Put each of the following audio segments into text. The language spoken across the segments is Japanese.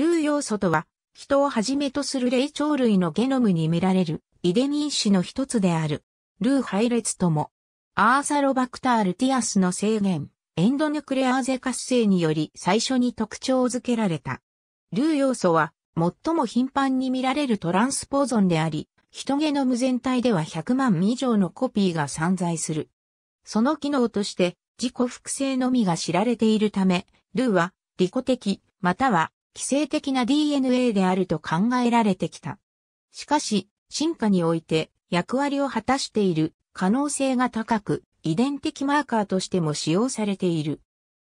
ルー要素とは、人をはじめとする霊長類のゲノムに見られる遺伝因子の一つである。ルー配列とも、アーサロバクタールティアスの制限、エンドヌクレアーゼ活性により最初に特徴づけられた。ルー要素は、最も頻繁に見られるトランスポーゾンであり、人ゲノム全体では100万以上のコピーが散在する。その機能として、自己複製のみが知られているため、ルーは、利己的、または寄生的な DNA であると考えられてきた。しかし、進化において役割を果たしている可能性が高く、遺伝的マーカーとしても使用されている。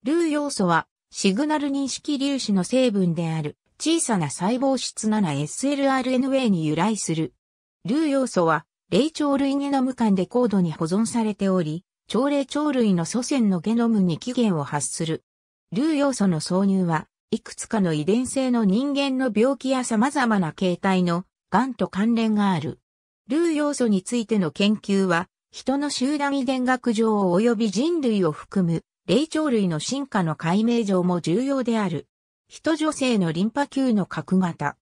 ルー要素は、シグナル認識粒子の成分である小さな細胞質 7SLRNA に由来する。ルー要素は、霊長類ゲノム間で高度に保存されており、朝霊鳥類の祖先のゲノムに起源を発する。ルー要素の挿入は、いくつかの遺伝性の人間の病気や様々な形態の癌と関連がある。ルー要素についての研究は、人の集団遺伝学上及び人類を含む霊長類の進化の解明上も重要である。人女性のリンパ球の角型。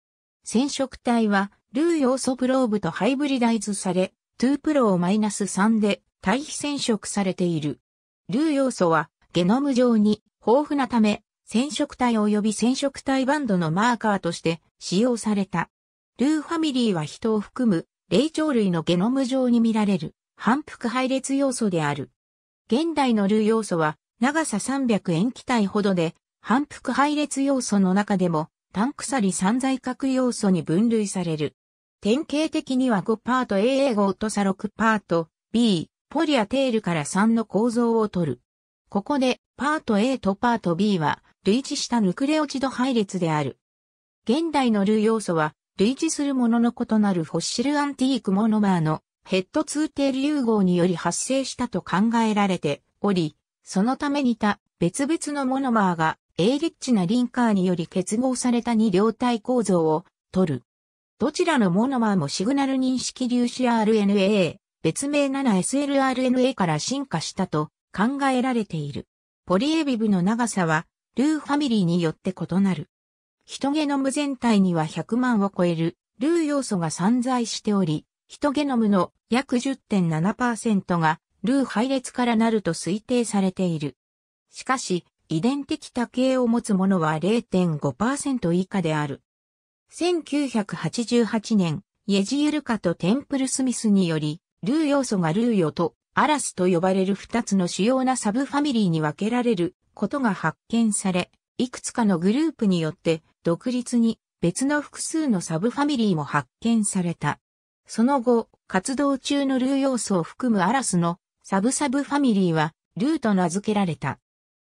染色体は、ルー要素プローブとハイブリダイズされ、2プロをマイナス3で対比染色されている。ルー要素は、ゲノム上に豊富なため、染色体及び染色体バンドのマーカーとして使用された。ルーファミリーは人を含む霊長類のゲノム上に見られる反復配列要素である。現代のルー要素は長さ300塩基体ほどで反復配列要素の中でも単鎖散在核要素に分類される。典型的には5パート AA 号とさ6パート B、ポリアテールから3の構造をとる。ここでパート A とパート B は類似したヌクレオチド配列である。現代のルー要素は、類似するものの異なるフォッシルアンティークモノマーのヘッドツーテール融合により発生したと考えられており、そのため似た別々のモノマーが A リッチなリンカーにより結合された二両体構造を取る。どちらのモノマーもシグナル認識粒子 RNA、別名 7SLRNA から進化したと考えられている。ポリエビブの長さはルーファミリーによって異なる。ヒトゲノム全体には100万を超えるルー要素が散在しており、ヒトゲノムの約10.7%がルー配列からなると推定されている。しかし、遺伝的多形を持つものは0.5%以下である。1988年、イェジユルカとテンプルスミスにより、ルー要素がルーヨとアラスと呼ばれる2つの主要なサブファミリーに分けられることが発見され、いくつかのグループによって独立に別の複数のサブファミリーも発見された。その後、活動中のルー要素を含むアラスのサブサブファミリーはルーと名付けられた。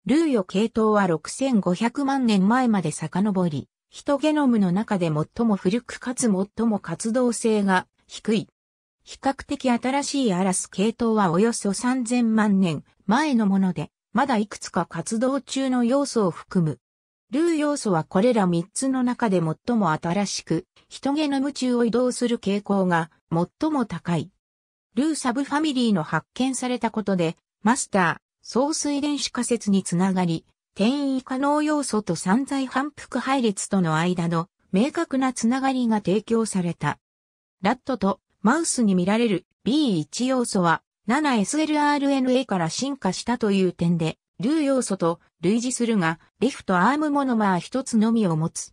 ルーヨ系統は6500万年前まで遡り、人ゲノムの中で最も古くかつ最も活動性が低い。比較的新しいアラス系統はおよそ3000万年前のもので、まだいくつか活動中の要素を含む。ルー要素はこれら3つの中で最も新しく、人ゲノム中を移動する傾向が最も高い。ルーサブファミリーの発見されたことで、マスター、総水電子仮説につながり、転移可能要素と散在反復配列との間の明確なつながりが提供された。ラットとマウスに見られる B1 要素は 7SLRNA から進化したという点で、ルー要素と類似するが、リフトアームモノマー一つのみを持つ。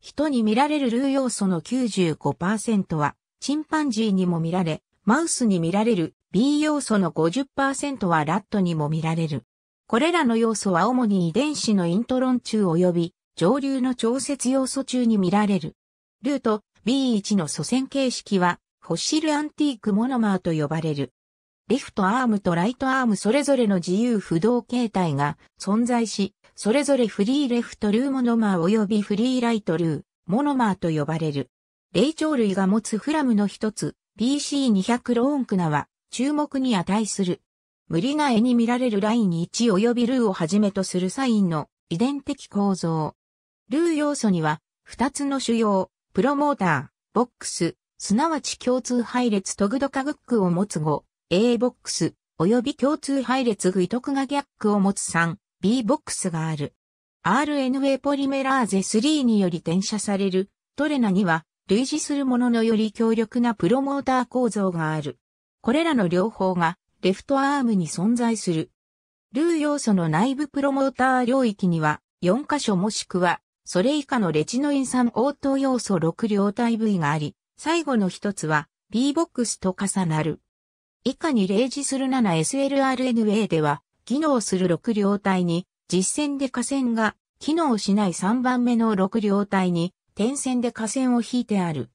人に見られるルー要素の95%は、チンパンジーにも見られ、マウスに見られる B 要素の50%はラットにも見られる。これらの要素は主に遺伝子のイントロン中及び上流の調節要素中に見られる。ルート B1 の祖先形式は、ホッシルアンティークモノマーと呼ばれる。レフトアームとライトアームそれぞれの自由不動形態が存在し、それぞれフリーレフトルーモノマー及びフリーライトルー、モノマーと呼ばれる。霊長類が持つフラムの一つ、BC200 ローンクナは、注目に値する。無理な絵に見られるライン1及びルーをはじめとするサインの遺伝的構造。ルー要素には、二つの主要、プロモーター、ボックス、すなわち共通配列トグドカグックを持つ語、A ボックス、及び共通配列不徳がクを持つ 3B ボックスがある。RNA ポリメラーゼ3により転写されるトレナには類似するもののより強力なプロモーター構造がある。これらの両方がレフトアームに存在する。ルー要素の内部プロモーター領域には4箇所もしくはそれ以下のレチノイン酸応答要素6両体部位があり、最後の一つは B ボックスと重なる。以下に例示する 7SLRNA では、機能する6両体に、実線で下線が、機能しない3番目の6両体に、点線で下線を引いてある。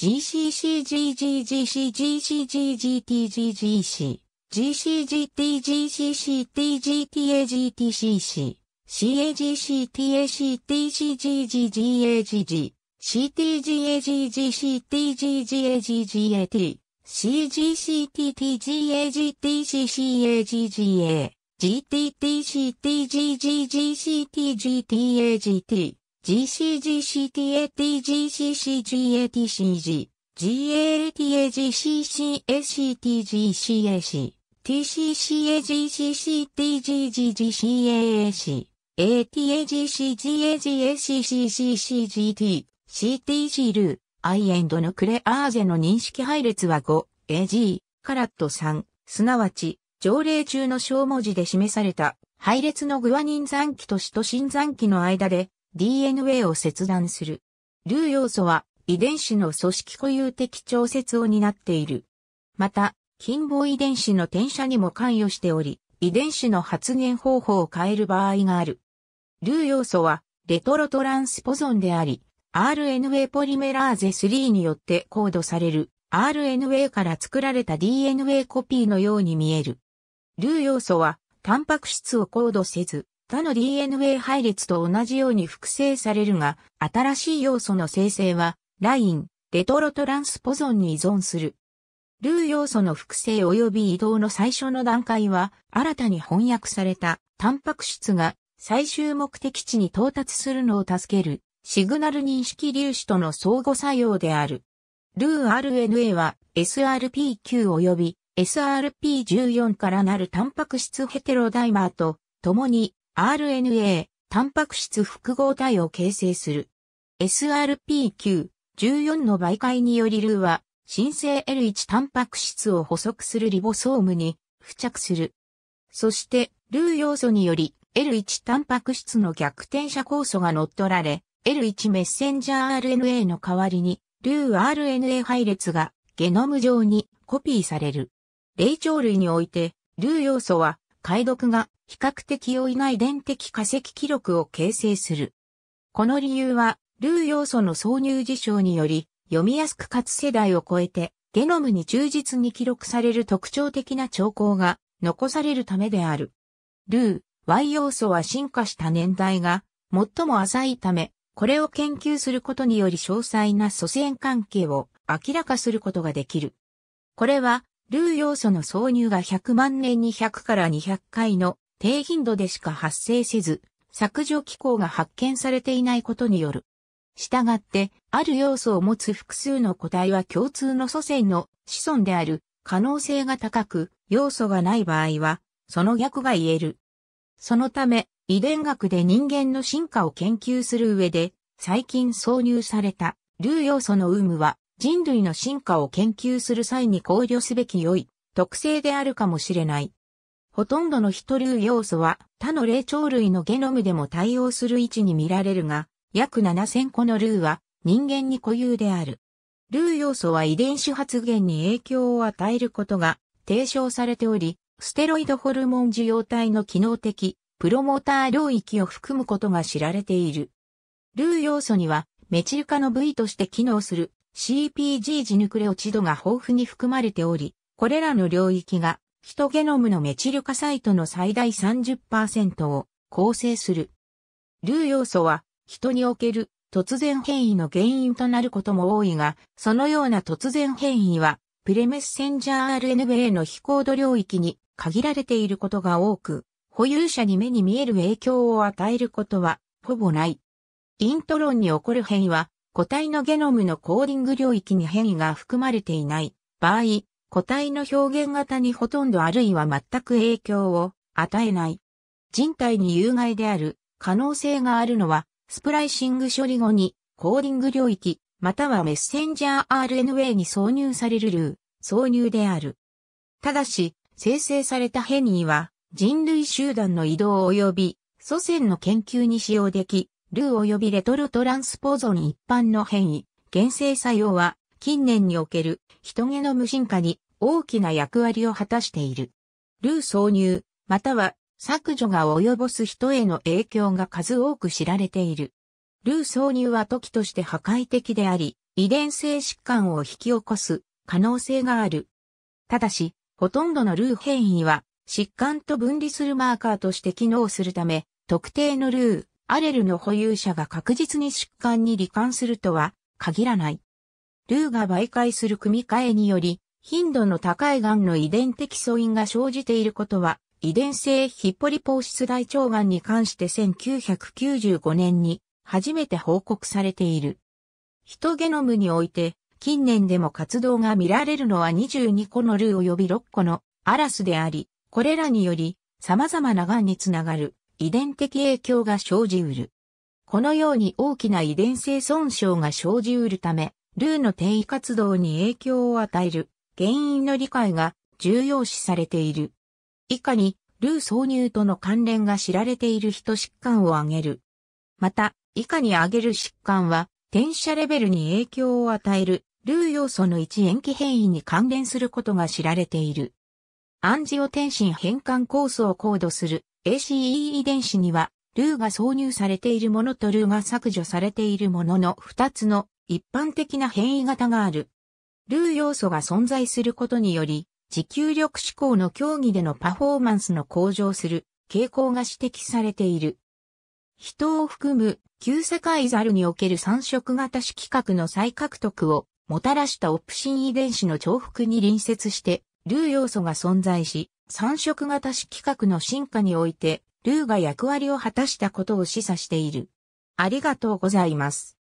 GCCGGGCGGGGTGGC、GCGTGCCTGTAGTCC、CAGCTACTGGGGAGG、c t g a g g c t g g a g g a t CGCTTGAGTCCAGGA、GTTCTGGGCTGTAGT、GCGCTATGCCGATCG、GALTAGCCACTGCAC、TCCAGCCTGGGCAAC、ATAGCGAGSCCCGT、CTC ル、アイエンドヌクレアーゼの認識配列は 5AG カラット3、すなわち、条例中の小文字で示された配列のグアニン残機とシトシン残機の間で DNA を切断する。流要素は遺伝子の組織固有的調節を担っている。また、近傍遺伝子の転写にも関与しており、遺伝子の発現方法を変える場合がある。流要素はレトロトランスポゾンであり、RNA ポリメラーゼ3によってコードされる RNA から作られた DNA コピーのように見える。ルー要素は、タンパク質をコードせず、他の DNA 配列と同じように複製されるが、新しい要素の生成は、ライン、レトロトランスポゾンに依存する。ルー要素の複製及び移動の最初の段階は、新たに翻訳されたタンパク質が最終目的地に到達するのを助けるシグナル認識粒子との相互作用である。ルー r n a は SRP9 及び SRP14 からなるタンパク質ヘテロダイマーと共に RNA タンパク質複合体を形成する。SRP9、14の媒介によりルーは新生 L1 タンパク質を補足するリボソームに付着する。そしてルー要素により L1 タンパク質の逆転射酵素が乗っ取られ、L1 メッセンジャー RNA の代わりに、ルー r n a 配列がゲノム上にコピーされる。霊長類において、ルー要素は、解読が比較的容易な遺伝的化石記録を形成する。この理由は、ルー要素の挿入事象により、読みやすくかつ世代を超えて、ゲノムに忠実に記録される特徴的な兆候が残されるためである。ルー、Y 要素は進化した年代が最も浅いため、これを研究することにより詳細な祖先関係を明らかすることができる。これは、ルー要素の挿入が100万年に100から200回の低頻度でしか発生せず、削除機構が発見されていないことによる。したがって、ある要素を持つ複数の個体は共通の祖先の子孫である可能性が高く、要素がない場合は、その逆が言える。そのため、遺伝学で人間の進化を研究する上で、最近挿入された、流要素の有無は、人類の進化を研究する際に考慮すべき良い特性であるかもしれない。ほとんどのヒト流要素は他の霊長類のゲノムでも対応する位置に見られるが、約7000個のルーは人間に固有である。ルー要素は遺伝子発現に影響を与えることが提唱されており、ステロイドホルモン受容体の機能的プロモーター領域を含むことが知られている。ルー要素には、メチル化の部位として機能する CPG ジヌクレオチドが豊富に含まれており、これらの領域が、ヒトゲノムのメチル化サイトの最大30%を構成する。ルー要素は、人における突然変異の原因となることも多いが、そのような突然変異は、プレメッセンジャー RNA の非コード領域に限られていることが多く、保有者に目に見える影響を与えることは、ほぼない。イントロンに起こる変異は、個体のゲノムのコーディング領域に変異が含まれていない場合、個体の表現型にほとんどあるいは全く影響を与えない。人体に有害である可能性があるのは、スプライシング処理後にコーディング領域、またはメッセンジャー RNA に挿入されるルー、挿入である。ただし、生成された変異は、人類集団の移動及び祖先の研究に使用でき、ルー及びレトルトランスポゾン一般の変異、原生作用は近年における人ゲの無進化に大きな役割を果たしている。ルー挿入、または削除が及ぼす人への影響が数多く知られている。ルー挿入は時として破壊的であり、遺伝性疾患を引き起こす可能性がある。ただし、ほとんどのルー変異は疾患と分離するマーカーとして機能するため、特定のルー、アレルの保有者が確実に疾患に罹患するとは限らない。ルーが媒介する組み換えにより、頻度の高い癌の遺伝的素因が生じていることは、遺伝性ヒッポリポーシス大腸癌に関して1995年に初めて報告されている。ヒトゲノムにおいて、近年でも活動が見られるのは22個のルー及び6個のアラスであり、これらにより、様々な癌につながる遺伝的影響が生じうる。このように大きな遺伝性損傷が生じうるため、ルーの転移活動に影響を与える原因の理解が重要視されている。以下に、ルー挿入との関連が知られている人疾患を挙げる。また、以下に挙げる疾患は、転写レベルに影響を与える、ルー要素の1塩基変異に関連することが知られている。アンジオ天身変換ースをコードする ACE 遺伝子には、ルーが挿入されているものとルーが削除されているものの2つの一般的な変異型がある。ルー要素が存在することにより、持久力志向の競技でのパフォーマンスの向上する傾向が指摘されている。人を含む旧世界ザルにおける三色型色覚の再獲得をもたらしたオプシン遺伝子の重複に隣接してルー要素が存在し、三色型式核の進化において、ルーが役割を果たしたことを示唆している。ありがとうございます。